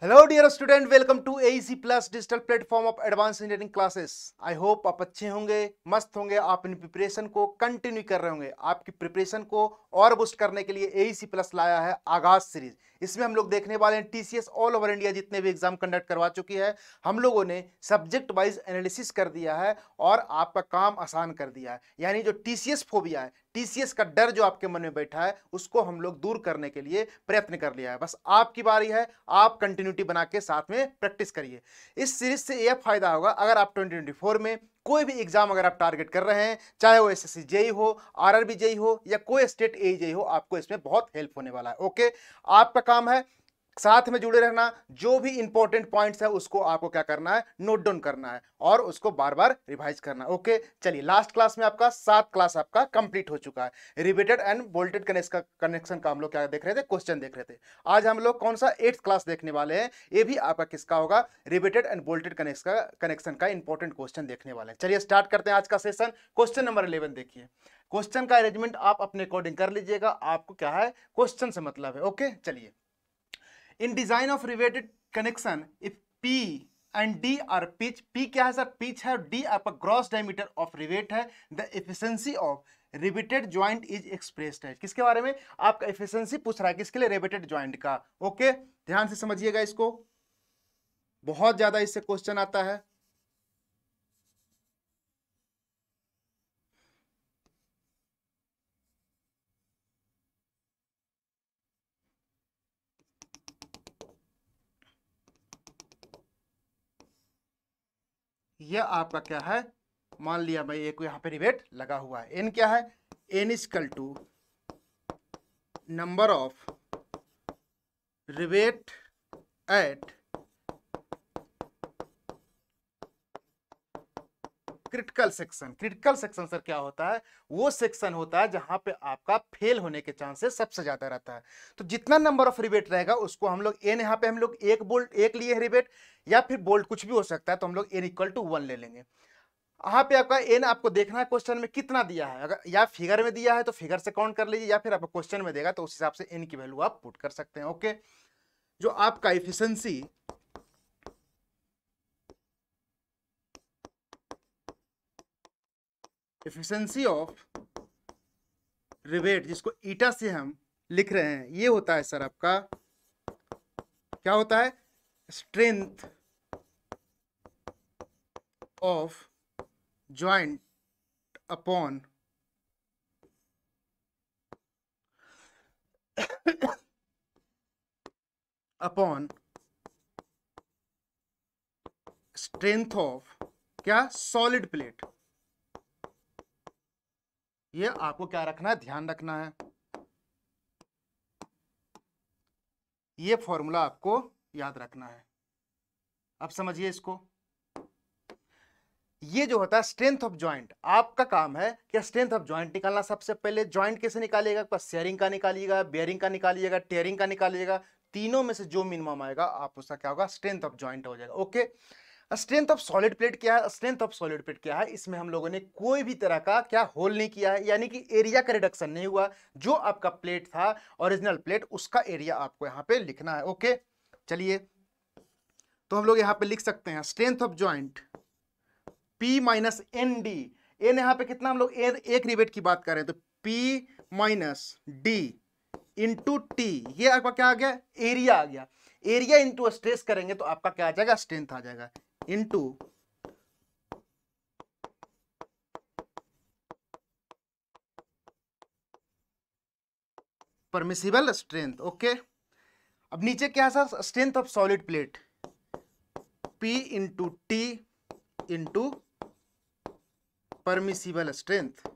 Hello dear student welcome to AC plus digital platform of advance engineering classes I hope आप अच्छे होंगे मस्त होंगे आप इन प्रिपरेशन को कंटिन्यू कर रहे होंगे आपकी प्रिपरेशन को और बूस्ट करने के लिए एसी प्लस e लाया है आगाज सीरीज इसमें हम लोग देखने वाले हैं टीसीएस ऑल ओवर इंडिया जितने भी एग्जाम कंडक्ट करवा चुकी है हम लोगों ने सब्जेक्ट वाइज एनालिसिस कर दिया है और आपका काम आसान कर दिया है यानी जो टीसीएस फोबिया है टीसीएस का डर जो आपके मन में बैठा है उसको हम लोग दूर करने के लिए प्रयत्न कर लिया है बस आपकी बारी है आप कंटिन्यूटी बना के साथ में प्रैक्टिस करिए इस सीरीज से यह फायदा होगा अगर आप 2024 में कोई भी एग्जाम अगर आप टारगेट कर रहे हैं चाहे वो एस एस जेई हो आर आर हो या कोई स्टेट ए जेई हो आपको इसमें बहुत हेल्प होने वाला है ओके आपका काम है साथ में जुड़े रहना जो भी इंपॉर्टेंट पॉइंट्स है उसको आपको क्या करना है नोट डाउन करना है और उसको बार बार रिवाइज करना है ओके चलिए लास्ट क्लास में आपका सात क्लास आपका कंप्लीट हो चुका है रिबेटेड एंड बोल्टेड कनेक्शन का हम लोग क्या देख रहे थे क्वेश्चन देख रहे थे आज हम लोग कौन सा एट्थ क्लास देखने वाले हैं ये भी आपका किसका होगा रिबेटेड एंड बोल्टेड कनेक्शन का इंपॉर्टेंट क्वेश्चन देखने वाले हैं चलिए स्टार्ट करते हैं आज का सेशन क्वेश्चन नंबर इलेवन देखिए क्वेश्चन का अरेंजमेंट आप अपने अकॉर्डिंग कर लीजिएगा आपको क्या है क्वेश्चन से मतलब है ओके चलिए in design of riveted connection if P and D are pitch P क्या है सर पिच है डी आपका ग्रॉस डायमीटर ऑफ रिवेट है the efficiency of riveted joint is expressed है किसके बारे में आपका एफिशिएंसी पूछ रहा है किसके लिए रिबेटेड ज्वाइंट का ओके ध्यान से समझिएगा इसको बहुत ज्यादा इससे क्वेश्चन आता है ये आपका क्या है मान लिया भाई एक यहां पे रिबेट लगा हुआ है एन क्या है N equal to number of rivet at critical section critical section sir क्या होता है वो सेक्शन होता है जहां पे आपका फेल होने के चांसेस सबसे ज्यादा रहता है तो जितना नंबर ऑफ रिबेट रहेगा उसको हम लोग एन यहाँ पे हम लोग एक बोल्ट एक लिए है रिबेट या फिर बोल्ट कुछ भी हो सकता है तो हम लोग एन इक्वल टू वन ले लेंगे यहाँ पे आपका एन आपको देखना है क्वेश्चन में कितना दिया है अगर या फिगर में दिया है तो फिगर से काउंट कर लीजिए या फिर आपको क्वेश्चन में देगा तो उस हिसाब से एन की वैल्यू आप पुट कर सकते हैं ओके जो आपका इफिशंसी एफिशिएंसी ऑफ रिबेट जिसको ईटा से हम लिख रहे हैं ये होता है सर आपका क्या होता है strength of joint upon upon strength of क्या सॉलिड प्लेट ये आपको क्या रखना है ध्यान रखना है ये फॉर्मूला आपको याद रखना है अब समझिए इसको ये जो होता है स्ट्रेंथ ऑफ ज्वाइंट आपका काम है क्या स्ट्रेंथ ऑफ ज्वाइंट निकालना सबसे पहले ज्वाइंट कैसे निकालिएगा शेयरिंग का निकालिएगा बेयरिंग का निकालिएगा टेयरिंग का निकालिएगा तीनों में से जो मिनिमम आएगा आप उसका क्या होगा स्ट्रेंथ ऑफ ज्वाइंट हो जाएगा okay strength of solid plate क्या है स्ट्रेंथ ऑफ सॉलिड प्लेट क्या है इसमें हम लोगों ने कोई भी तरह का क्या होल नहीं किया है यानी कि एरिया का रिडक्शन नहीं हुआ जो आपका प्लेट था ओरिजिनल प्लेट उसका एरिया आपको यहाँ पे लिखना है ओके चलिए तो हम लोग यहाँ पे लिख सकते हैं strength of joint P minus N D N यहाँ पे कितना हम लोग एक रिवेट की बात कर रहे हैं तो P minus D into T ये आपका क्या आ गया एरिया आ गया एरिया इंटू स्ट्रेस करेंगे तो आपका क्या आ जाएगा स्ट्रेंथ आ जाएगा इंटू परमिसिबल स्ट्रेंथ ओके अब नीचे क्या sir strength of solid plate P into T into permissible strength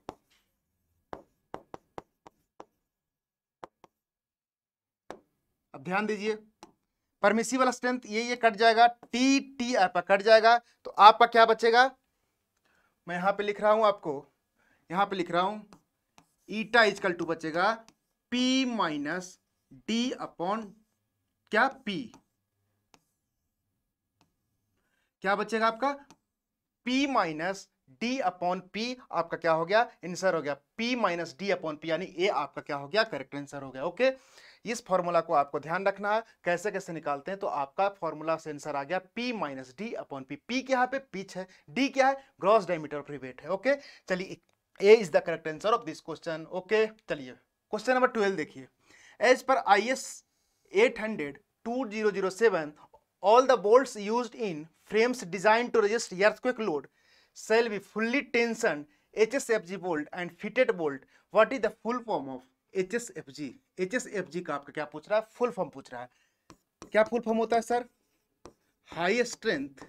अब ध्यान दीजिए परमिसिबल स्ट्रेंथ ये ये कट जाएगा टी टी आपका कट जाएगा तो आपका क्या बचेगा मैं यहां पे लिख रहा हूं आपको यहां पे लिख रहा हूं ईटा इजकल टू बचेगा पी माइनस डी अपॉन क्या पी क्या बचेगा आपका P minus D upon P आपका क्या हो गया आंसर हो गया P minus D upon P यानी ए आपका क्या हो गया करेक्ट आंसर हो गया ओके okay? इस फॉर्मूला को आपको ध्यान रखना है कैसे कैसे निकालते हैं तो आपका फॉर्मूला से आंसर आ गया P minus D upon P P क्या पे पिच है डी क्या है ग्रॉस डायमीटर ऑफ है ओके चलिए A is the correct answer of this question okay चलिए क्वेश्चन नंबर ट्वेल्व देखिए as per I S eight hundred two zero zero seven all the bolts used in frames designed load shall earthquake fully tension H S F G bolt and fitted bolt what is the full form of H S F G H S F G का आपका क्या पूछ रहा है full form पूछ रहा है क्या फुल फॉर्म होता है sir high strength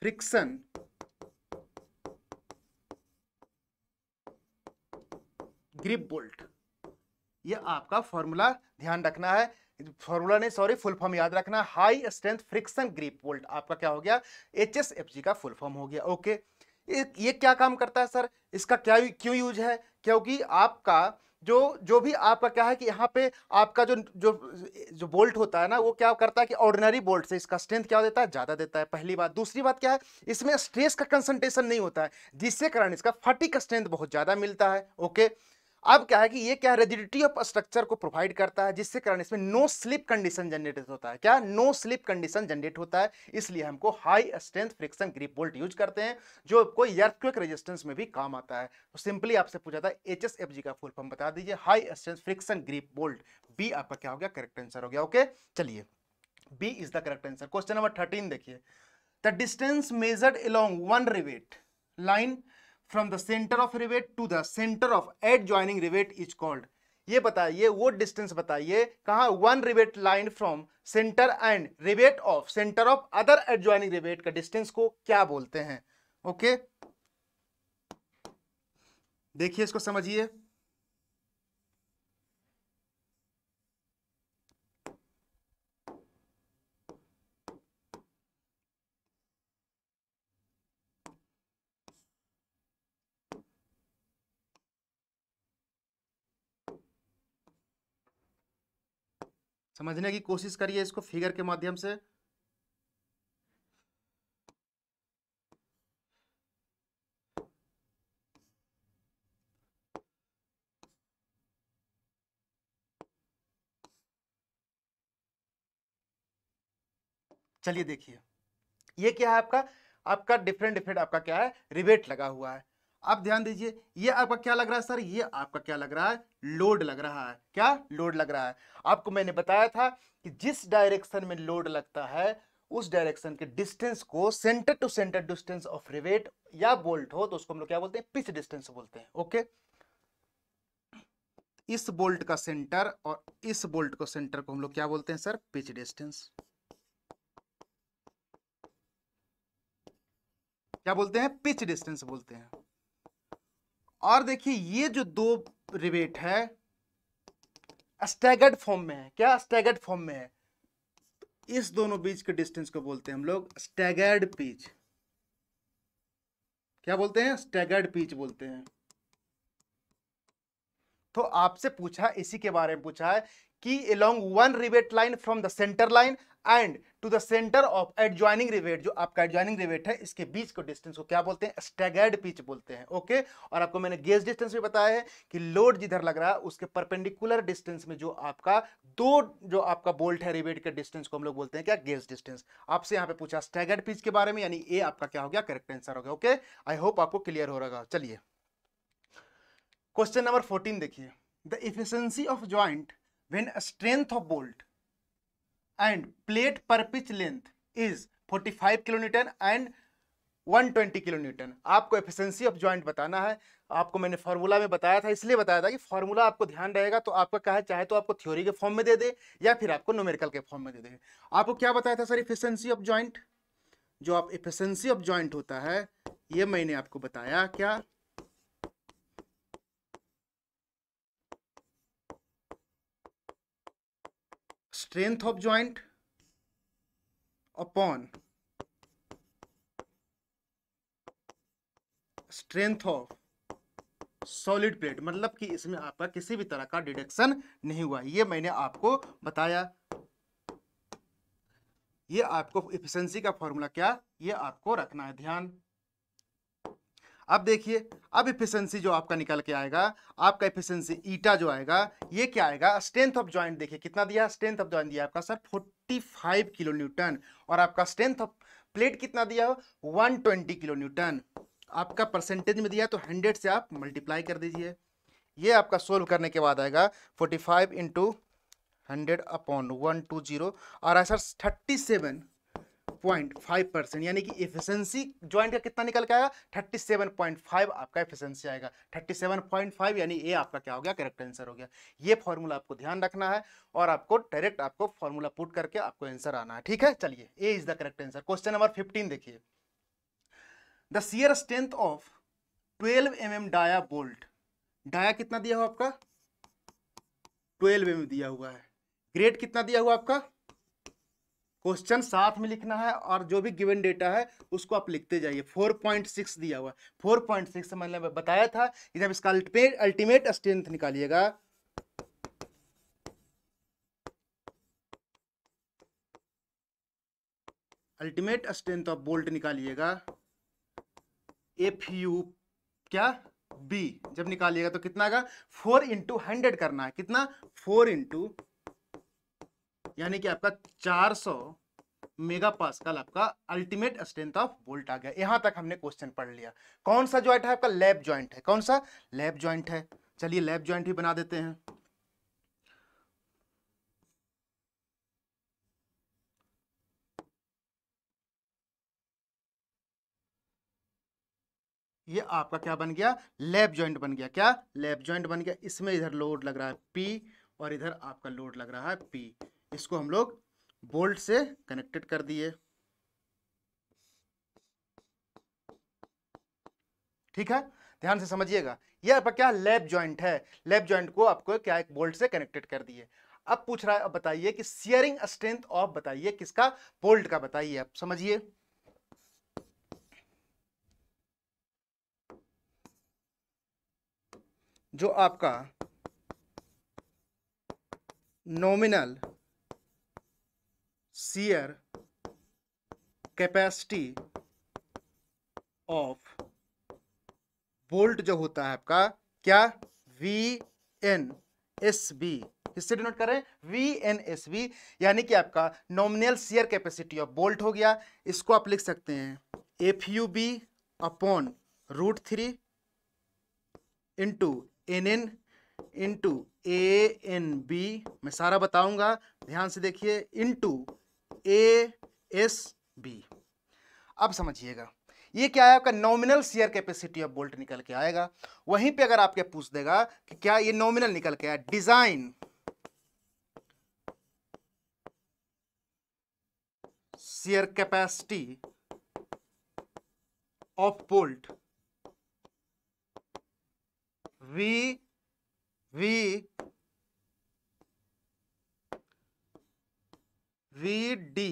friction grip bolt ये आपका फॉर्मूला ध्यान रखना है फॉर्मूला नहीं सॉरी फुल फॉर्म याद रखना high strength friction grip bolt आपका क्या हो गया एच एस एफ जी का फुल फॉर्म हो गया ओके ये, ये क्या काम करता है सर इसका क्या क्यों यूज है क्योंकि आपका जो जो भी आपका क्या है कि यहाँ पे आपका जो जो जो बोल्ट होता है ना वो क्या करता है कि ऑर्डिनरी बोल्ट से इसका स्ट्रेंथ क्या देता है ज़्यादा देता है पहली बात दूसरी बात क्या है इसमें स्ट्रेस का कंसंट्रेशन नहीं होता है जिससे कारण इसका फटी का स्ट्रेंथ बहुत ज़्यादा मिलता है ओके अब क्या है कि ये क्या रेजिडिटी ऑफ स्ट्रक्चर को प्रोवाइड करता है जिससे कारण इसमें नो स्लिप कंडीशन जनरेट होता है क्या नो स्लिप कंडीशन जनरेट होता है इसलिए हमको high strength friction grip bolt use करते हैं जो आपको एर्थक्वेक रेजिस्टेंस में भी काम आता है तो सिंपली आपसे पूछा था एच एस एफ जी का फुल फॉर्म बता दीजिए high strength friction grip bolt B आपका क्या हो गया करेक्ट आंसर हो गया ओके चलिए B is the correct answer question number thirteen देखिए the distance measured along one rivet line from the centre of rivet to the centre of at joining rivet is called ये बताइए वो distance बताइए कहा one rivet line from centre and rivet of centre of other joining rivet का distance को क्या बोलते हैं ओके देखिए इसको समझिए समझने की कोशिश करिए इसको फिगर के माध्यम से चलिए देखिए ये क्या है आपका आपका डिफरेंट डिफरेंट आपका क्या है रिबेट लगा हुआ है आप ध्यान दीजिए ये आपका क्या लग रहा है सर ये आपका क्या लग रहा है लोड लग रहा है क्या लोड लग रहा है आपको मैंने बताया था कि जिस डायरेक्शन में लोड लगता है उस डायरेक्शन के डिस्टेंस को centre to centre distance of rivet या बोल्ट हो तो उसको हम लोग क्या बोलते हैं पिच डिस्टेंस बोलते हैं ओके इस बोल्ट का सेंटर और इस बोल्ट को सेंटर को हम लोग क्या बोलते हैं सर पिच डिस्टेंस क्या बोलते हैं पिच डिस्टेंस बोलते हैं और देखिए ये जो दो रिबेट है स्टैगर्ड फॉर्म में है क्या स्टैगर्ड फॉर्म में है इस दोनों बीच के डिस्टेंस को बोलते हैं हम लोग स्टैगर्ड पीच क्या बोलते हैं स्टैगर्ड पीच बोलते हैं तो आपसे पूछा इसी के बारे में पूछा है की along one rivet line from the center line and to the center of adjoining rivet जो आपका adjoining rivet है इसके बीच को distance को क्या बोलते हैं staggered pitch बोलते हैं ओके okay? और आपको मैंने गेज डिस्टेंस भी बताया है कि लोड जिधर लग रहा है उसके परपेंडिकुलर डिस्टेंस में जो आपका दो जो आपका बोल्ट है रिवेट के डिस्टेंस को हम लोग बोलते हैं क्या गेज डिस्टेंस आपसे यहाँ पे पूछा स्टैगर्ड पिच के बारे में यानी ए आपका क्या हो गया करेक्ट आंसर हो गया ओके आई होप आपको क्लियर हो रहा चलिए क्वेश्चन नंबर फोर्टीन देखिए the efficiency of joint when strength of bolt and plate per pitch length is 45 kilonewton and 120 kilonewton आपको एफिशिएंसी ऑफ ज्वाइंट बताना है आपको मैंने फार्मूला में बताया था इसलिए बताया था कि फार्मूला आपको ध्यान रहेगा तो आपका कहा चाहे तो आपको थ्योरी के फॉर्म में दे दे या फिर आपको नोमेरिकल के फॉर्म में दे दे आपको क्या बताया था सर एफिशिएंसी ऑफ ज्वाइंट जो आप एफिशिएंसी ऑफ ज्वाइंट होता है ये मैंने आपको बताया क्या strength of joint upon strength of solid plate मतलब कि इसमें आपका किसी भी तरह का डिडक्शन नहीं हुआ ये मैंने आपको बताया ये आपको इफिशंसी का फॉर्मूला क्या ये आपको रखना है ध्यान अब देखिए अब इफिशेंसी जो आपका निकल के आएगा आपका इफिशेंसी ईटा जो आएगा ये क्या आएगा स्ट्रेंथ ऑफ ज्वाइंट देखिए कितना दिया स्ट्रेंथ ऑफ ज्वाइंट दिया आपका सर 45 किलो न्यूटन और आपका स्ट्रेंथ ऑफ प्लेट कितना दिया हो 120 किलो न्यूटन आपका परसेंटेज में दिया तो 100 से आप मल्टीप्लाई कर दीजिए ये आपका सोल्व करने के बाद आएगा forty five into hundred upon one two zero और आया सर थर्टी सेवन 37.5% यानी कि एफिशिएंसी ज्वाइंट का कितना निकल के आया थर्टी सेवन पॉइंट फाइव आपका एफिशिएंसी आएगा थर्टी सेवन पॉइंट फाइव यानी ए आपका क्या हो गया करेक्ट आंसर हो गया ये फॉर्मूला आपको ध्यान रखना है और आपको डायरेक्ट आपको फॉर्मूला पुट करके आपको आंसर आना है ठीक है चलिए A is the correct answer question number fifteen देखिए the shear strength of twelve M M dia bolt dia कितना दिया हुआ आपका ट्वेल्व एम दिया हुआ है ग्रेड कितना दिया हुआ आपका क्वेश्चन साथ में लिखना है और जो भी गिवन डेटा है उसको आप लिखते जाइए फोर पॉइंट सिक्स दिया हुआ है फोर पॉइंट सिक्स मैंने मतलब बताया था कि जब इसका अल्टीमेट अल्टीमेट स्ट्रेंथ निकालिएगा अल्टीमेट स्ट्रेंथ ऑफ बोल्ट निकालिएगा एफ यू क्या बी जब निकालिएगा तो कितना का फोर इंटू हंड्रेड करना है कितना फोर इंटू यानी कि आपका 400 मेगा आपका अल्टीमेट स्ट्रेंथ ऑफ बोल्ट आ गया यहां तक हमने क्वेश्चन पढ़ लिया कौन सा ज्वाइंट है आपका लैब ज्वाइंट है कौन सा लैब ज्वाइंट है चलिए लैब ज्वाइंट भी बना देते हैं ये आपका क्या बन गया लैब ज्वाइंट बन गया क्या लैब ज्वाइंट बन गया इसमें इधर लोड लग रहा है पी और इधर आपका लोड लग रहा है पी इसको हम लोग बोल्ट से कनेक्टेड कर दिए ठीक है ध्यान से समझिएगा यह आपका क्या लैब ज्वाइंट है लैब ज्वाइंट को आपको क्या एक बोल्ट से कनेक्टेड कर दिए अब पूछ रहा है बताइए कि सियरिंग स्ट्रेंथ ऑफ बताइए किसका बोल्ट का बताइए आप समझिए जो आपका nominal shear capacity of bolt जो होता है आपका क्या वी एन एस बी इससे डिनोट करें वी एन एस बी यानी कि आपका nominal shear capacity of bolt हो गया इसको आप लिख सकते हैं F U B upon root three into N N into A N B मैं सारा बताऊंगा ध्यान से देखिए इंटू ए एस बी अब समझिएगा ये क्या है आपका nominal shear capacity of bolt निकल के आएगा वहीं पे अगर आपके पूछ देगा कि क्या ये नॉमिनल निकल के आया design shear capacity of bolt V V V D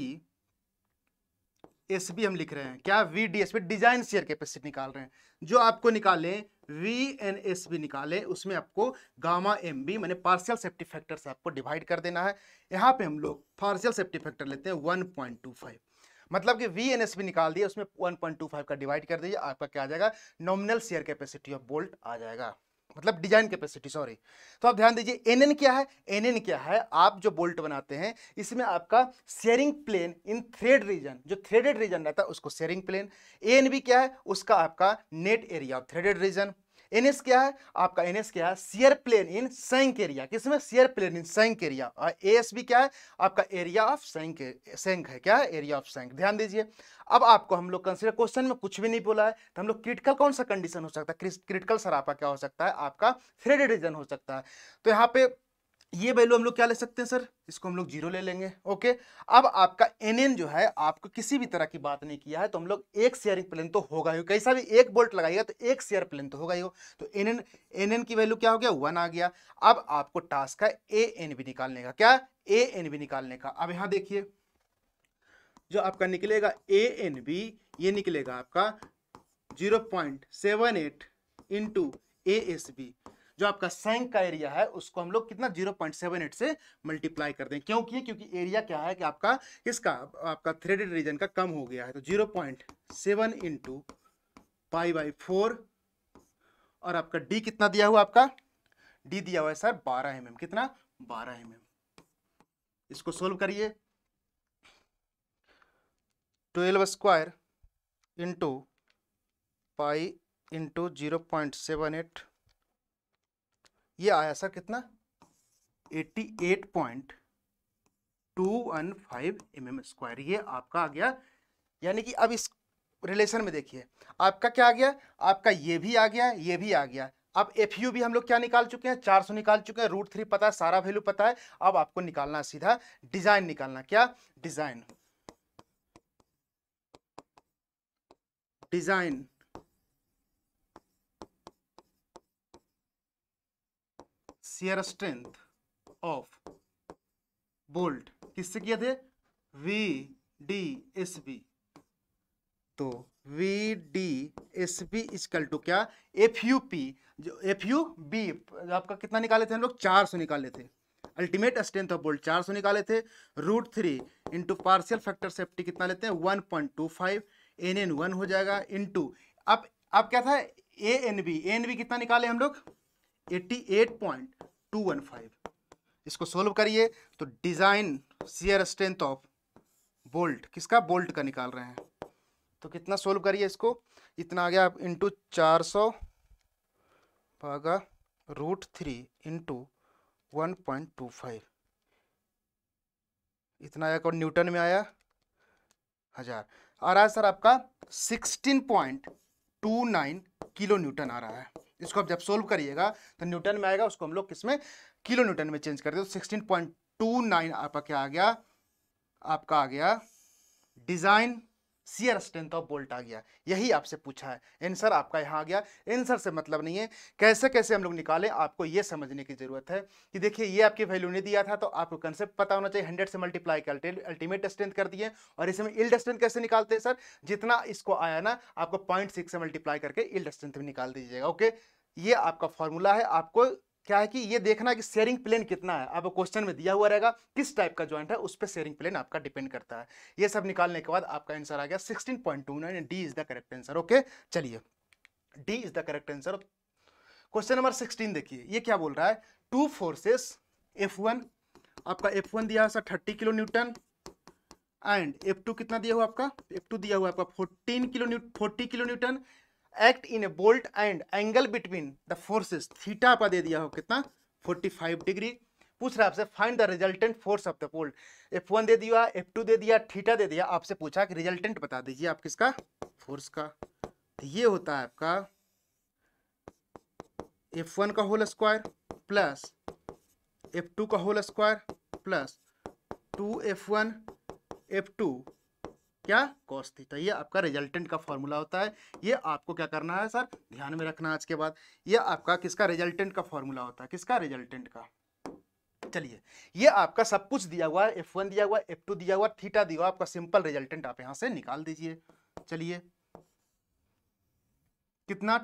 S B हम लिख रहे हैं क्या V D S B design shear capacity निकाल रहे हैं जो आपको निकाले वी एन एस बी निकाले उसमें आपको गामा एम बी मैंने पार्शियल सेफ्टी फैक्टर से आपको डिवाइड कर देना है यहाँ पे हम लोग पार्शियल सेफ्टी फैक्टर लेते हैं वन पॉइंट टू फाइव मतलब कि वी एन एस बी निकाल दिया उसमें वन पॉइंट टू फाइव का डिवाइड कर दीजिए आपका क्या आ जाएगा nominal shear capacity of bolt आ जाएगा मतलब डिजाइन कैपेसिटी सॉरी तो आप ध्यान दीजिए एन क्या है एन क्या है आप जो बोल्ट बनाते हैं इसमें आपका shearing plane in thread region जो थ्रेडेड रीजन रहता है उसको शेयरिंग प्लेन एन क्या है उसका आपका net area of threaded region NS क्या है आपका एन एस क्या है shear plane in shank area किसमें shear plane in shank area और ए एस बी क्या है आपका एरिया ऑफ सैंक सैंक है क्या है एरिया ऑफ सैंक ध्यान दीजिए अब आपको हम लोग कंसिडर क्वेश्चन में कुछ भी नहीं बोला है तो हम लोग क्रिटिकल कौन सा कंडीशन हो सकता है क्रिटिकल सर आपका क्या हो सकता है आपका थ्रेडेड रीजन हो सकता है तो यहाँ पे ये वैल्यू हम लोग क्या ले सकते हैं सर इसको हम लोग जीरो ले लेंगे ओके अब आपका एन जो है आपको किसी भी तरह की बात नहीं किया है तो हम लोग एक शेयरिंग प्लेन तो होगा ही कैसा भी एक बोल्ट लगाएगा तो एक शेयर प्लेन तो होगा ही हो तो एन एन की वैल्यू क्या हो गया वन आ गया अब आपको टास्क है ए एन बी निकालने का क्या ए एन बी निकालने का अब यहां देखिए जो आपका निकलेगा ए एन बी ये निकलेगा आपका zero point seven eight into A S B जो आपका सैंक का एरिया है उसको हम लोग कितना जीरो पॉइंट सेवन एट से मल्टीप्लाई कर दें क्यों किए क्योंकि एरिया क्या है कि आपका इसका आपका थ्रेडेड रीजन का कम हो गया है तो zero point seven into pi by four और आपका डी कितना दिया हुआ आपका डी दिया हुआ है सर बारह एम mm। कितना बारह एम mm। इसको सोल्व करिए twelve square into pi into zero point seven eight ये आया सर कितना 88.215 mm स्क्वायर ये आपका आ गया यानी कि अब इस रिलेशन में देखिए आपका क्या आ गया आपका ये भी आ गया ये भी आ गया अब एफ यू भी हम लोग क्या निकाल चुके हैं चार सौ निकाल चुके हैं रूट थ्री पता है सारा वैल्यू पता है अब आपको निकालना सीधा डिजाइन निकालना क्या design design shear strength of bolt किससे किया थे वी डी एस बी तो V D S B equal to क्या एफ यू पी जो एफ यू बी आपका कितना निकाले थे हम लोग चार सौ निकाले थे अल्टीमेट स्ट्रेंथ ऑफ बोल्ट चार सौ निकाले थे root three into partial factor safety कितना लेते हैं one point two five N N one हो जाएगा इंटू अब अब क्या था A N B N B कितना निकाले हम लोग 88.215 इसको सोल्व करिए तो design shear strength of bolt किसका बोल्ट का निकाल रहे हैं तो कितना सोल्व करिए इसको इतना आ गया आप इंटू चार सौ भागा root three into one point two five इतना आया कौन न्यूटन में आया हजार आ रहा है सर आपका sixteen point two nine kilo newton आ रहा है इसको आप जब सोल्व करिएगा तो न्यूटन में आएगा उसको हम लोग किसमें किलो न्यूटन में चेंज कर दे तो सिक्सटीन पॉइंट टू नाइन आपका क्या आ गया आपका आ गया design shear strength of bolt आ गया यही आपसे पूछा है एंसर आपका यहाँ आ गया एंसर से मतलब नहीं है कैसे कैसे हम लोग निकालें आपको ये समझने की ज़रूरत है कि देखिए ये आपकी वैल्यू नहीं दिया था तो आपको कंसेप्ट पता होना चाहिए हंड्रेड से मल्टीप्लाई कर अल्टीमेट स्ट्रेंथ कर दिए और इसमें इल्ड स्ट्रेंथ कैसे निकालते हैं सर जितना इसको आया ना आपको पॉइंट से मल्टीप्लाई करके इल्ड स्ट्रेंथ भी निकाल दीजिएगा ओके ये आपका फॉर्मूला है आपको क्या है कि ये देखना कि शेयरिंग प्लेन कितना है आपको क्वेश्चन में दिया हुआ रहेगा किस टाइप का ज्वाइंट है उस पर शेयरिंग प्लेन आपका डिपेंड करता है ये सब निकालने के बाद आपका आंसर आ गया sixteen point two nine D is the correct answer okay चलिए D is the correct answer question number sixteen देखिए ये क्या बोल रहा है टू फोर्सेस एफ वन आपका एफ वन दिया sir thirty kilo newton and F two कितना दिया हुआ आपका एफ टू दिया हुआ आपका fourteen kilo new forty kilo newton act in a bolt and angle between the forces theta आपका दे दिया हो कितना 45 डिग्री पूछ रहा है आपसे find the resultant force of the bolt F one दे दिया एफ टू दे दिया थीटा दे दिया आपसे पूछा कि रिजल्टेंट बता दीजिए आप किसका फोर्स का तो ये होता है आपका एफ वन का whole square plus F two का whole square plus two F one F two क्या कॉस थीटा तो ये आपका रिजल्टेंट का फॉर्मूला होता है ये आपको क्या करना है सर ध्यान में रखना आज के बाद ये आपका किसका रिजल्टेंट का फॉर्मूला होता है किसका रिजल्टेंट का चलिए ये आपका सब कुछ दिया हुआ है एफ वन दिया हुआ एफ टू दिया हुआ थीटा दिया हुआ आपका सिंपल रिजल्टेंट आप यहां से निकाल दीजिए चलिए कितना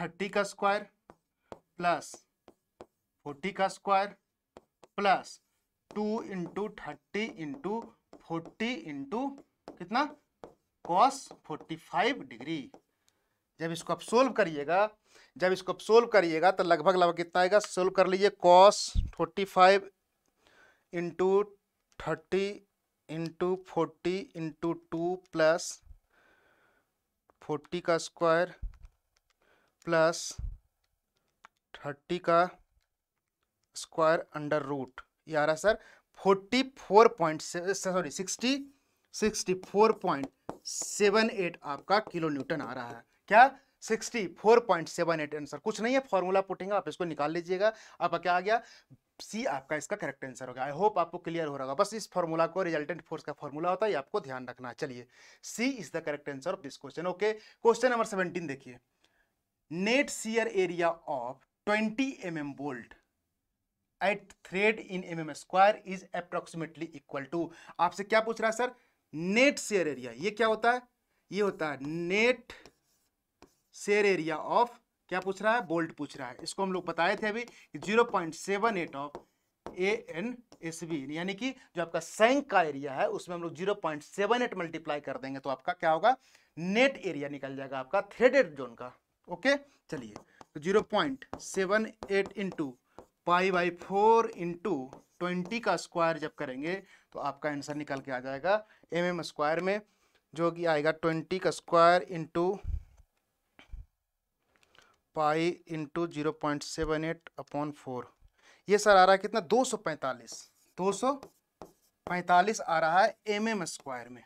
थर्टी का स्क्वायर प्लस फोर्टी का square plus two into thirty into forty into कितना कॉस 45 डिग्री जब इसको आप सोल्व करिएगा जब इसको आप सोल्व करिएगा तो लगभग लगभग कितना आएगा सोल्व कर लीजिए cos 45 five into thirty into forty into two plus forty का स्क्वायर प्लस थर्टी का स्क्वायर अंडर रूट ये आ रहा है sir forty four point sorry sixty 64.78 आपका किलो न्यूटन आ रहा है क्या 64.78 आंसर कुछ नहीं है फॉर्मूला पुटेंगे आप इसको निकाल लीजिएगा आपका क्या आ गया सी आपका इसका करेक्ट आंसर होगा आई होप आपको क्लियर हो रहा होगा बस इस फॉर्मूला को रिजल्टेंट फोर्स का फॉर्मूला होता है आपको ध्यान रखना है चलिए C is the correct answer of this question okay question number seventeen देखिए net shear area of twenty M M bolt at thread in M M square is approximately equal to आपसे क्या पूछ रहा है सर नेट शेयर एरिया ये क्या होता है ये होता है नेट शेयर एरिया ऑफ क्या पूछ रहा है बोल्ट पूछ रहा है इसको हम लोग बताए थे अभी zero point seven eight of A N S B यानी कि जो आपका सैंक का एरिया है उसमें हम लोग zero point seven eight multiply कर देंगे तो आपका क्या होगा नेट एरिया निकल जाएगा आपका थ्रेडेड जोन का ओके चलिए तो zero point seven eight into pi by four into twenty का स्क्वायर जब करेंगे तो आपका आंसर निकल के आ जाएगा एम एम स्क्वायर में जो कि आएगा ट्वेंटी का square into pi into zero point seven eight upon four ये सर आ रहा है कितना दो सौ पैंतालीस दो सौ पैंतालीस आ रहा है एम एम स्क्वायर में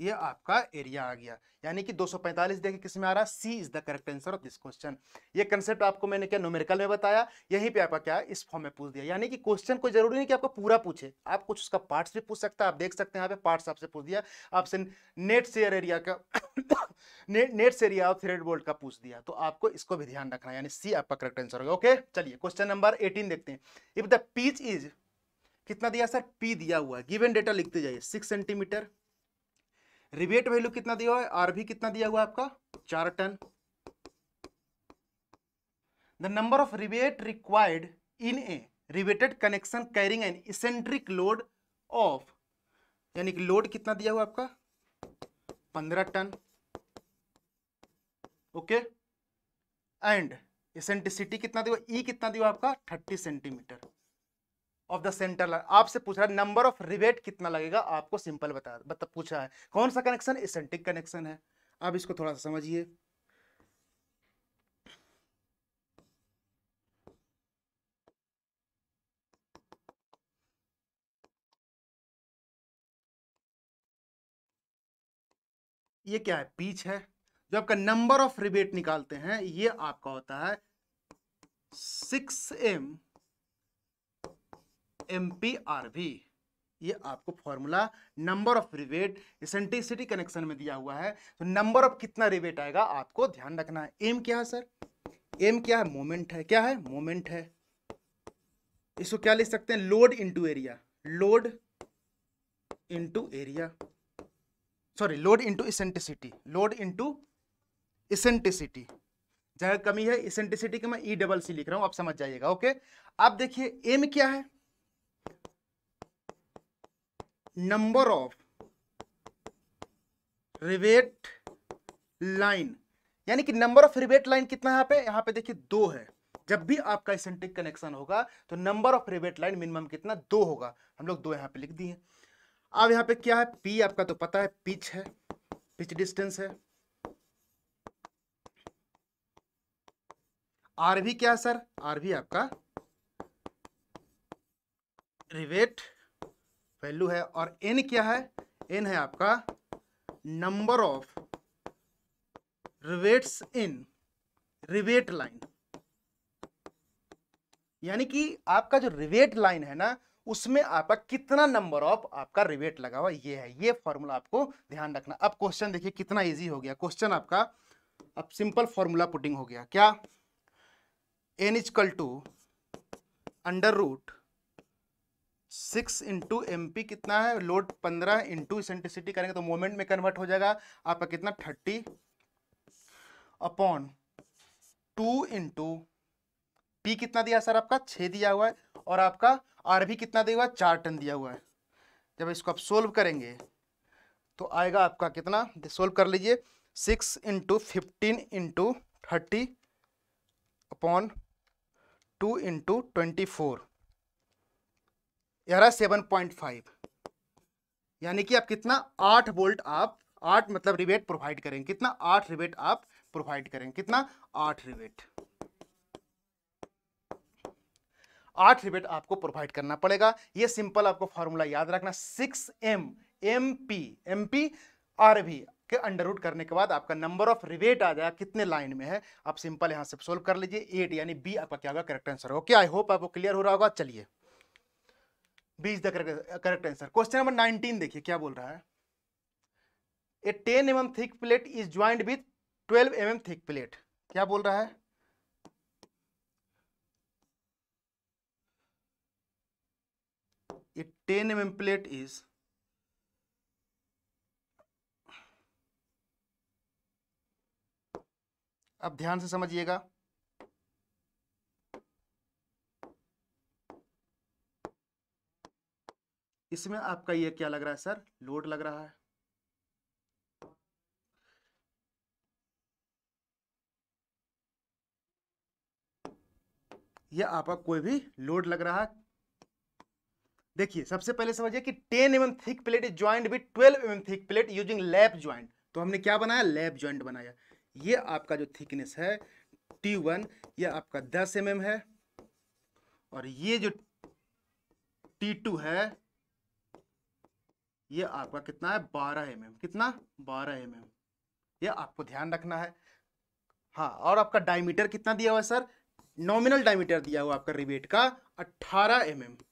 ये आपका एरिया आ गया यानी कि 245 सौ पैंतालीस देखिए किस में आ रहा है C is the correct answer of this question ये कंसेप्ट आपको मैंने क्या नोमेरिकल में बताया यहीं पे आपका क्या इस फॉर्म में पूछ दिया यानी कि क्वेश्चन कोई जरूरी नहीं कि आपको पूरा पूछे आप कुछ उसका पार्ट्स भी पूछ सकते हैं आप देख सकते हैं यहाँ पे पार्ट्स आपसे पूछ दिया आपसे नेट शेयर एरिया का ने, नेट से एरिया और थ्रेड बोल्ट का पूछ दिया तो आपको इसको भी ध्यान रखना यानी सी आपका करेक्ट आंसर होगा ओके चलिए क्वेश्चन नंबर एटीन देखते हैं इफ द पीच इज कितना दिया सर पी दिया हुआ है गिवन डेटा लिखते जाइए सिक्स सेंटीमीटर रिबेट वैल्यू कितना दिया हुआ है आरबी कितना दिया हुआ है आपका चार ton the number of rivet required in a riveted connection carrying an eccentric load of यानी कि लोड कितना दिया हुआ आपका पंद्रह टन ओके एंड इसेंट्रिसिटी कितना दिया ई e कितना दिया आपका thirty centimetre off the centre line आपसे पूछ रहा है नंबर ऑफ रिवेट कितना लगेगा आपको सिंपल बता मतलब पूछा है कौन सा कनेक्शन इसेंटिक कनेक्शन है आप इसको थोड़ा सा समझिए ये क्या है पीच है जो आपका नंबर ऑफ रिबेट निकालते हैं ये आपका होता है six M M P R V ये आपको formula number of rivet eccentricity connection में दिया हुआ है तो नंबर ऑफ कितना रिवेट आएगा आपको ध्यान रखना है एम क्या है सर एम क्या है मोमेंट है क्या है मोमेंट है इसको क्या लिख सकते हैं load into area load into area sorry load into eccentricity load into eccentricity जगह कमी है इसेंटिसिटी के मैं ई डबल सी लिख रहा हूं आप समझ जाइएगा ओके अब देखिए एम क्या है नंबर ऑफ रिवेट लाइन यानी कि नंबर ऑफ रिवेट लाइन कितना यहां पे यहां पे देखिए दो है जब भी आपका इसेंट्रिक कनेक्शन होगा तो number of rivet line minimum कितना दो होगा हम लोग दो यहां पे लिख दिए अब यहां पे क्या है पी आपका तो पता है पिच है पिच डिस्टेंस है आर भी क्या है सर आर भी आपका रिवेट वैल्यू है और एन क्या है एन है आपका number of rivets in rivet line यानी कि आपका जो रिवेट लाइन है ना उसमें आपका कितना नंबर ऑफ आपका रिवेट लगा हुआ ये है ये फॉर्मूला आपको ध्यान रखना अब क्वेश्चन देखिए कितना इजी हो गया क्वेश्चन आपका अब सिंपल फॉर्मूला पुटिंग हो गया क्या N equal to under root six into M P कितना है लोड पंद्रह इंटू इसेंट्रिसिटी करेंगे तो मोमेंट में कन्वर्ट हो जाएगा आपका कितना thirty upon two into P कितना दिया सर आपका छः दिया हुआ है और आपका आर भी कितना दिया हुआ है चार टन दिया हुआ है जब इसको आप सोल्व करेंगे तो आएगा आपका कितना सोल्व कर लीजिए six into fifteen into thirty upon two into twenty four यह सेवन पॉइंट फाइव यानी कि आप कितना आठ वोल्ट आप आठ मतलब रिबेट प्रोवाइड करेंगे कितना आठ रिबेट आप प्रोवाइड करेंगे कितना आठ रिबेट आठ रिबेट आपको प्रोवाइड करना पड़ेगा ये सिंपल आपको फॉर्मूला याद रखना six M M P M P R V के अंडर रूट करने के बाद आपका नंबर ऑफ रिबेट आ जाएगा कितने लाइन में है आप सिंपल यहां से सोल्व कर लीजिए एट यानी बी आपका क्या होगा करेक्ट आंसर होगा क्या आई होप आपको क्लियर हो रहा होगा चलिए B the correct answer question number nineteen देखिए क्या बोल रहा है a ten M M thick plate is joint with twelve M M thick plate क्या बोल रहा है ten M M plate is अब ध्यान से समझिएगा इसमें आपका ये क्या लग रहा है सर लोड लग रहा है यह आपका कोई भी लोड लग रहा है देखिए सबसे पहले समझिए कि 10 M M thick plate joint भी 12 M M thick plate using lap joint तो हमने क्या बनाया लैप ज्वाइंट बनाया ये आपका जो थिकनेस है टी वन आपका 10 एम mm है और ये जो टी टू है ये आपका कितना है बारह एम mm. कितना बारह एम mm. ये आपको ध्यान रखना है हाँ और आपका डायमीटर कितना दिया हुआ है सर नॉमिनल डायमीटर दिया हुआ आपका रिबेट का अट्ठारह एम mm.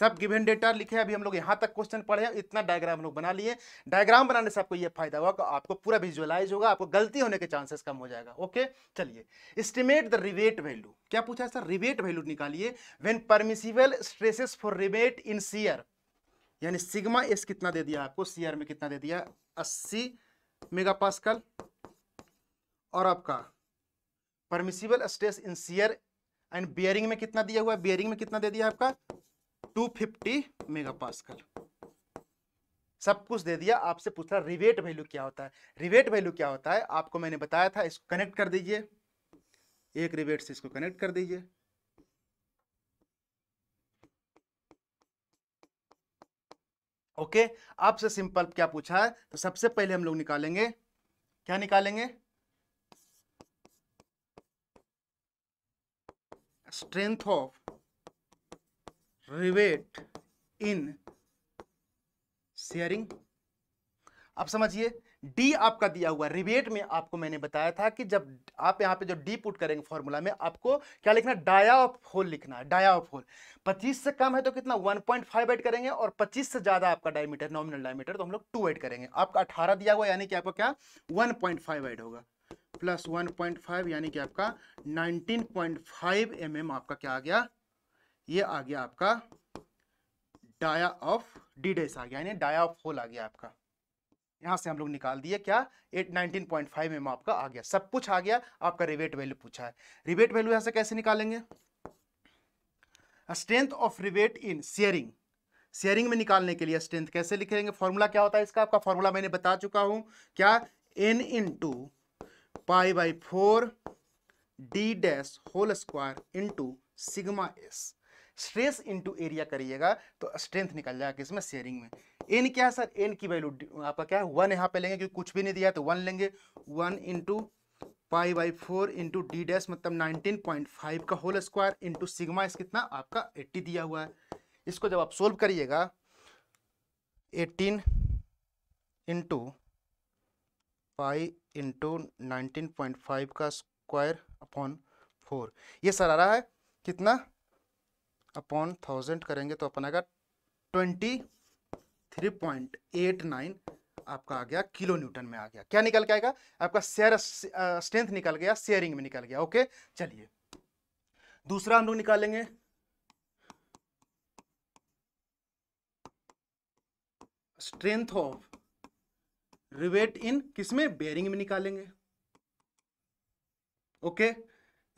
सब गिवन डेटा लिखे अभी हम लोग यहाँ तक क्वेश्चन पढ़े हैं इतना डायग्राम हम लोग बना लिए डायग्राम बनाने से आपको ये फायदा हुआ कि आपको पूरा विजुअलाइज होगा आपको गलती होने के चांसेस कम हो जाएगा ओके चलिए एस्टिमेट द रिबेट वैल्यू क्या पूछा है सर रिबेट वैल्यू निकालिए when permissible stresses for rivet in shear यानी सिग्मा एस कितना दे दिया आपको सीआर में कितना दे दिया अस्सी मेगा पास्कल और आपका permissible stress in shear and bearing में कितना दिया हुआ है बियरिंग में कितना दे दिया आपका 250 मेगा पास्कल सब कुछ दे दिया आपसे पूछ रहा रिवेट वैल्यू क्या होता है रिवेट वैल्यू क्या होता है आपको मैंने बताया था इसको कनेक्ट कर दीजिए एक रिवेट से इसको कनेक्ट कर दीजिए ओके आपसे सिंपल क्या पूछा है तो सबसे पहले हम लोग निकालेंगे क्या निकालेंगे strength of rivet in shearing आप समझिए डी आपका दिया हुआ रिबेट में आपको मैंने बताया था कि जब आप यहाँ पे जो डी पुट करेंगे फॉर्मूला में आपको क्या लिखना डाया ऑफ होल लिखना है डाया ऑफ होल 25 से कम है तो कितना 1.5 पॉइंट करेंगे और 25 से ज्यादा आपका डायमीटर नॉमिनल डायमीटर तो हम लोग टू एड करेंगे आपका 18 दिया हुआ यानी कि आपको क्या 1.5 पॉइंट एड होगा प्लस फाइव यानी कि आपका नाइनटीन पॉइंट mm आपका क्या आ गया ये आ गया आपका डाया ऑफ डी डेस आ गया यानी डाया ऑफ होल आ गया आपका यहाँ से हम लोग निकाल दिए क्या eight nineteen point five M आपका आ गया सब कुछ आ गया आपका रिवेट वैल्यू पूछा है रिवेट वैल्यू यहाँ से कैसे निकालेंगे strength of rivet in shearing shearing में निकालने के लिए स्ट्रेंथ कैसे लिखेंगे फॉर्मूला क्या होता है इसका आपका फॉर्मूला मैंने बता चुका हूँ क्या N into pi by four D dash whole square into sigma S stress into area करिएगा तो स्ट्रेंथ निकल जाएगा किसमें शेयरिंग में एन क्या है सर एन की वैल्यू आपका क्या है वन यहाँ पे लेंगे क्योंकि कुछ भी नहीं दिया तो वन लेंगे one into pi by four into D dash मतलब नाइनटीन पॉइंट फाइव का होल स्क्वायर इंटू सिग्मा इस कितना आपका एट्टी दिया हुआ है इसको जब आप सोल्व करिएगा eighteen into pi into nineteen point five का स्क्वायर अपॉन फोर ये सर आ रहा है कितना अपॉन थाउजेंड करेंगे तो अपन आएगा twenty three point eight nine आपका आ गया किलो न्यूटन में आ गया क्या निकल के आएगा आपका शेयर स्ट्रेंथ uh, निकल गया शेयरिंग में निकल गया ओके चलिए दूसरा हम लोग निकालेंगे स्ट्रेंथ ऑफ रिवेट इन किसमें बेरिंग में निकालेंगे ओके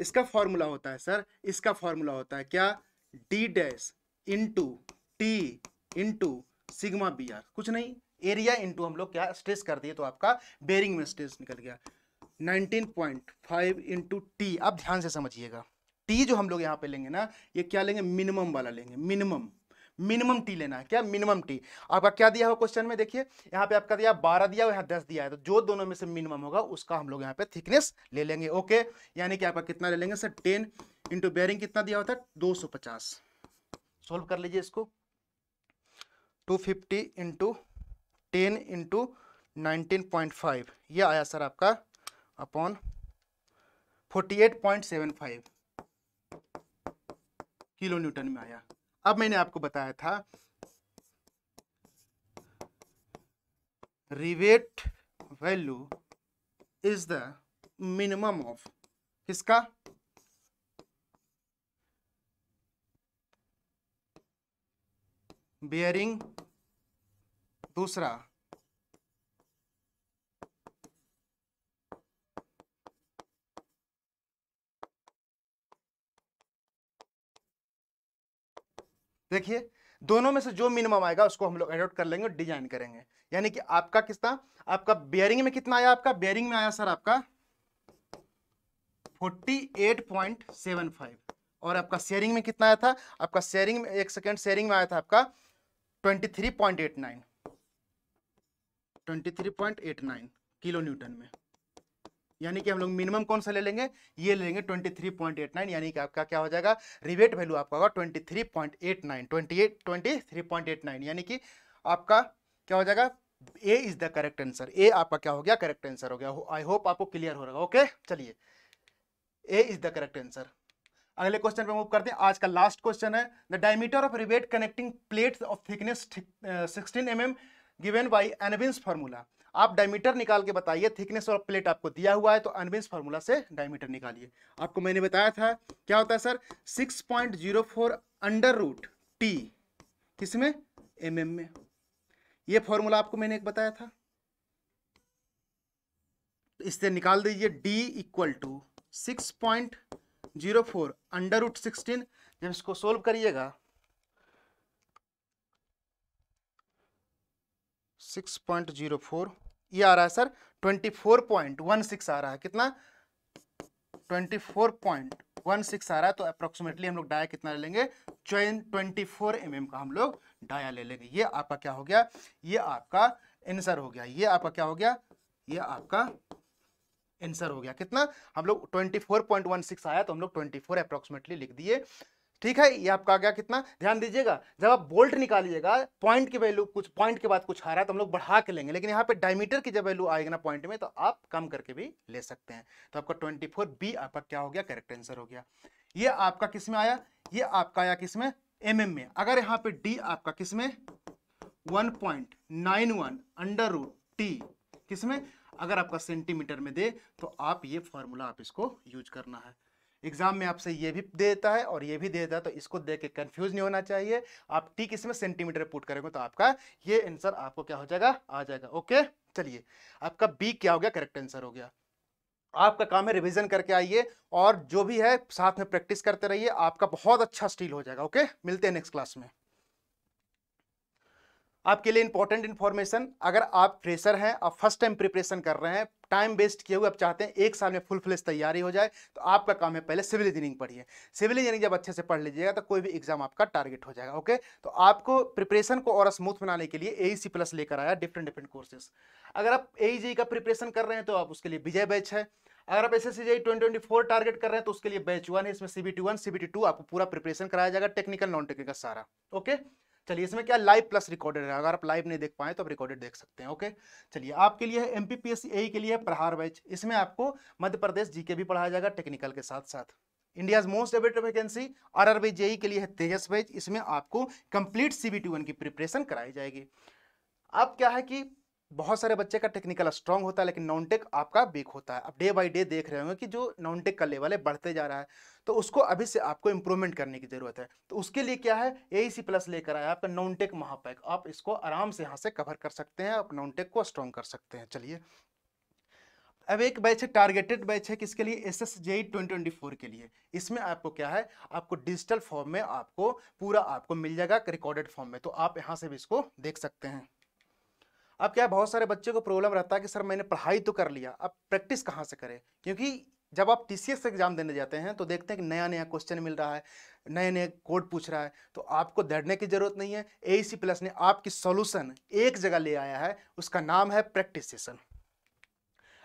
इसका फॉर्मूला होता है सर इसका फॉर्मूला होता है क्या D dash into T into sigma B R कुछ नहीं एरिया इंटू हम लोग क्या स्ट्रेस कर दिए तो आपका बेरिंग में स्ट्रेस निकल गया 19.5 पॉइंट फाइव इंटू टी आप ध्यान से समझिएगा टी जो हम लोग यहाँ पे लेंगे ना ये क्या लेंगे मिनिमम वाला लेंगे मिनिमम मिनिमम टी लेना है क्या मिनिमम टी आपका क्या दिया हुआ क्वेश्चन में देखिए यहाँ पे आपका दिया बारह दिया हुआ यहाँ दस दिया है तो जो दोनों में से मिनिमम होगा उसका हम लोग यहाँ पे थिकनेस ले लेंगे ओके यानी कि आपका कितना ले लेंगे सर टेन इंटू बेरिंग कितना दिया हुआ था दो सौ पचास सोल्व कर लीजिए इसको two fifty into ten into nineteen point five यह आया सर आपका upon forty eight point seven five kilo newton में आया अब मैंने आपको बताया था rivet value is the minimum of किसका बियरिंग दूसरा देखिए दोनों में से जो मिनिमम आएगा उसको हम लोग एडोट कर लेंगे और डिजाइन करेंगे यानी कि आपका कितना आपका बियरिंग में कितना आया आपका बियरिंग में आया सर आपका 48.75 और आपका शेयरिंग में कितना आया था आपका शेयरिंग में एक सेकेंड शेयरिंग में आया था आपका 23.89 23.89 किलो न्यूटन में यानी कि हम लोग मिनिमम कौन सा ले लेंगे ये ले लेंगे 23.89 यानी कि आपका क्या हो जाएगा रिबेट वैल्यू आपका होगा 23.89 28 23.89 यानी कि आपका क्या हो जाएगा A is the correct answer A आपका क्या हो गया करेक्ट आंसर हो गया आई होप आपको क्लियर हो रहा ओके चलिए A is the correct answer अगले क्वेश्चन पे मूव करते हैं आज का लास्ट क्वेश्चन है the diameter of rivet connecting plates of thickness 16 M M given by Unwin's formula आप डायमीटर निकाल के बताइए थिकनेस और प्लेट आपको दिया हुआ है तो अनबिन्स फार्मूला से डायमीटर निकालिए आपको मैंने बताया था क्या होता है सर 6.04 अंडर रूट टी किसमें एम एम में ये फॉर्मूला आपको मैंने एक बताया था तो इससे निकाल दीजिए D equal to six point zero four under root sixteen जब इसको सोल्व करिएगा सिक्स पॉइंट जीरो फोर ये आ रहा है सर 24.16 आ रहा है कितना 24.16 आ रहा है तो अप्रोक्सीमेटली हम लोग डाया कितना ले लेंगे ट्वेंटी फोर एम का हम लोग डाया ले लेंगे ये आपका क्या हो गया ये आपका आंसर हो गया ये आपका क्या हो गया ये आपका आंसर हो गया कितना हम लोग 24.16 आया तो हम लोग 24 अप्रोक्सीमेटली लिख दिए ठीक है ये आपका आ गया कितना ध्यान दीजिएगा जब आप बोल्ट निकालिएगा पॉइंट की वैल्यू कुछ पॉइंट के बाद कुछ आ रहा है तो हम लोग बढ़ा के लेंगे लेकिन यहाँ पे डायमीटर की जब वैल्यू आएगी ना पॉइंट में तो आप कम करके भी ले सकते हैं तो आपका ट्वेंटी फोर बी आपका क्या हो गया करेक्ट आंसर हो गया ये आपका किस में आया ये आपका आया किस में एम में अगर यहाँ पे डी आपका किस में one point nine one under root T किस में अगर आपका सेंटीमीटर में दे तो आप ये फॉर्मूला आप इसको यूज करना है एग्जाम में आपसे ये भी दे देता है और ये भी दे देता है तो इसको देख के कन्फ्यूज नहीं होना चाहिए आप टी किस में सेंटीमीटर पुट करेंगे तो आपका ये आंसर आपको क्या हो जाएगा आ जाएगा ओके चलिए आपका बी क्या हो गया करेक्ट आंसर हो गया आपका काम है रिवीजन करके आइए और जो भी है साथ में प्रैक्टिस करते रहिए आपका बहुत अच्छा स्टील हो जाएगा ओके मिलते हैं नेक्स्ट क्लास में आपके लिए इंपॉर्टेंट इन्फॉर्मेशन अगर आप फ्रेशर हैं आप फर्स्ट टाइम प्रिपरेशन कर रहे हैं टाइम वेस्ट किए हुए आप चाहते हैं एक साल में फुल फ्लेज तैयारी हो जाए तो आपका काम है पहले सिविल इंजीनियरिंग पढ़िए सिविल इंजीनियरिंग जब अच्छे से पढ़ लीजिएगा तो कोई भी एग्जाम आपका टारगेट हो जाएगा ओके तो आपको प्रिपरेशन को और स्मूथ बनाने के लिए ए प्लस e लेकर आया डिफरेंट डिफरेंट कोर्सेस अगर आप ए e का प्रिपरेशन कर रहे हैं तो आप उसके लिए विजय बैच है अगर आप एस एस ट्वेंटी टारगेट कर रहे हैं तो उसके लिए बैच वन है इसमें सीबीटी वन सीबीटी टू आपको पूरा प्रिपरेशन कराया जाएगा टेक्निकल नॉन टेक्निकल सारा ओके चलिए इसमें क्या लाइव प्लस रिकॉर्डेड है अगर आप लाइव नहीं देख पाए तो आप रिकॉर्डेड देख सकते हैं ओके चलिए आपके लिए एम पी के लिए प्रहार बैच इसमें आपको मध्य प्रदेश जीके भी पढ़ाया जाएगा टेक्निकल के साथ साथ India's most awaited vacancy R R JE के लिए है तेजस बैच इसमें आपको कंप्लीट सी की प्रिपरेशन कराई जाएगी अब क्या है कि बहुत सारे बच्चे का टेक्निकल स्ट्रांग होता है लेकिन नॉन टेक आपका वीक होता है आप डे बाई डे देख रहे होंगे कि जो नॉन टेक का लेवल है बढ़ते जा रहा है तो उसको अभी से आपको इम्प्रूवमेंट करने की ज़रूरत है तो उसके लिए क्या है ए सी प्लस लेकर आया आपका नॉन टेक महापैक आप इसको आराम से यहाँ से कवर कर सकते हैं आप नॉन टेक को स्ट्रॉन्ग कर सकते हैं चलिए अब एक बैच है टारगेटेड बैच है किसके लिए S S J twenty twenty four के लिए इसमें आपको क्या है आपको डिजिटल फॉर्म में आपको पूरा आपको मिल जाएगा रिकॉर्डेड फॉर्म में तो आप यहाँ से भी इसको देख सकते हैं अब क्या बहुत सारे बच्चे को प्रॉब्लम रहता है कि सर मैंने पढ़ाई तो कर लिया अब प्रैक्टिस कहाँ से करें क्योंकि जब आप टी एग्ज़ाम देने जाते हैं तो देखते हैं कि नया नया क्वेश्चन मिल रहा है नए नए कोड पूछ रहा है तो आपको डरने की ज़रूरत नहीं है ए प्लस e ने आपकी सोल्यूशन एक जगह ले आया है उसका नाम है प्रैक्टिस सेशन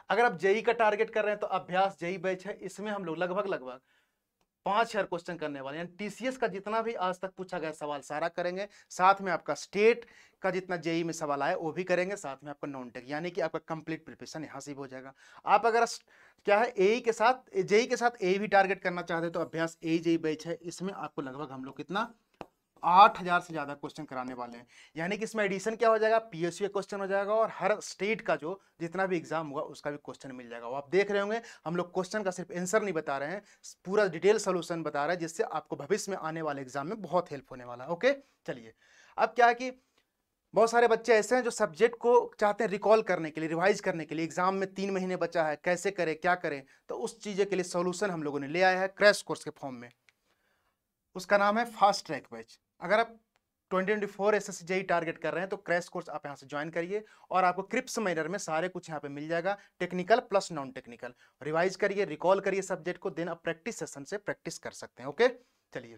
अगर आप जेई e e का टारगेट कर रहे हैं तो अभ्यास जेई बैच है इसमें हम लोग लगभग लगभग पांच हजार क्वेश्चन करने वाले यानी टीसीएस का जितना भी आज तक पूछा गया सवाल सारा करेंगे साथ में आपका स्टेट का जितना जेई में सवाल आया वो भी करेंगे साथ में आपका नॉन टेक यानी कि आपका कंप्लीट प्रिपरेशन यहाँ से हो जाएगा आप अगर क्या है ए e के साथ जेई के साथ ए e भी टारगेट करना चाहते हैं तो अभ्यास ए जेई बैच है इसमें आपको लगभग हम लोग कितना आठ हजार से ज्यादा क्वेश्चन कराने वाले हैं यानी कि इसमें एडिशन क्या हो जाएगा पीएसयू का क्वेश्चन हो जाएगा और हर स्टेट का जो जितना भी एग्जाम होगा उसका भी क्वेश्चन मिल जाएगा वो आप देख रहे होंगे हम लोग क्वेश्चन का सिर्फ आंसर नहीं बता रहे हैं पूरा डिटेल सोल्यूशन बता रहे हैं जिससे आपको भविष्य में आने वाले एग्जाम में बहुत हेल्प होने वाला है ओके चलिए अब क्या है कि बहुत सारे बच्चे ऐसे हैं जो सब्जेक्ट को चाहते हैं रिकॉल करने के लिए रिवाइज करने के लिए एग्जाम में तीन महीने बचा है कैसे करें क्या करें तो उस चीज़ के लिए सोल्यूशन हम लोगों ने ले आया है क्रैश कोर्स के फॉर्म में उसका नाम है फास्ट ट्रैक बैच अगर आप 2024 एसएससी जेई टारगेट कर रहे हैं तो क्रैश कोर्स आप यहां से ज्वाइन करिए और आपको क्रिप्स माइनर में सारे कुछ यहां पे मिल जाएगा technical plus non technical revise करिए रिकॉल करिए सब्जेक्ट को देन आप प्रैक्टिस सेशन से प्रैक्टिस कर सकते हैं ओके चलिए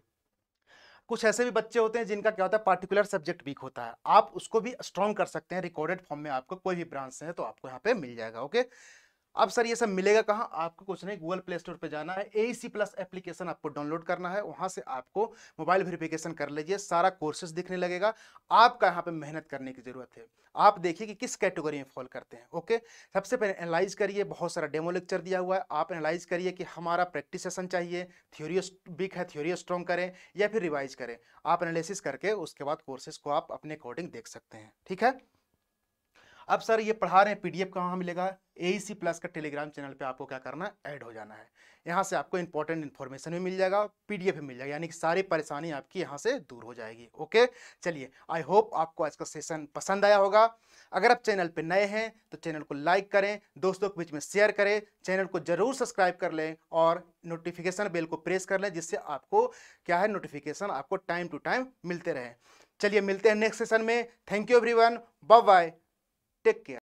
कुछ ऐसे भी बच्चे होते हैं जिनका क्या होता है पार्टिकुलर सब्जेक्ट वीक होता है आप उसको भी स्ट्रॉन्ग कर सकते हैं रिकॉर्डेड फॉर्म में आपको कोई भी ब्रांच है तो आपको यहाँ पे मिल जाएगा ओके अब सर ये सब मिलेगा कहाँ आपको कुछ नहीं गूगल प्ले स्टोर पर जाना है ए सी प्लस एप्लीकेशन आपको डाउनलोड करना है वहाँ से आपको मोबाइल वेरिफिकेशन कर लीजिए सारा कोर्सेस दिखने लगेगा आपका यहाँ पे मेहनत करने की ज़रूरत है आप देखिए कि किस कैटेगरी में फॉल करते हैं ओके सबसे पहले एनालाइज करिए बहुत सारा डेमो लेक्चर दिया हुआ है आप एनालाइज करिए कि हमारा प्रैक्टिस सेशन चाहिए थ्योरी वीक है थ्योरी स्ट्रॉन्ग करें या फिर रिवाइज करें आप एनालिसिस करके उसके बाद कोर्सेज को आप अपने अकॉर्डिंग देख सकते हैं ठीक है अब सर ये पढ़ा रहे हैं पीडीएफ कहाँ मिलेगा ए सी प्लस का टेलीग्राम चैनल पे आपको क्या करना है ऐड हो जाना है यहाँ से आपको इंपॉर्टेंट इन्फॉर्मेशन भी मिल जाएगा पीडीएफ भी मिल जाएगा यानी कि सारी परेशानी आपकी यहाँ से दूर हो जाएगी ओके चलिए आई होप आपको आज का सेशन पसंद आया होगा अगर आप चैनल पे नए हैं तो चैनल को लाइक करें दोस्तों के बीच में शेयर करें चैनल को जरूर सब्सक्राइब कर लें और नोटिफिकेशन बेल को प्रेस कर लें जिससे आपको क्या है नोटिफिकेशन आपको टाइम टू टाइम मिलते रहें चलिए मिलते हैं नेक्स्ट सेशन में thank you every bye bye take care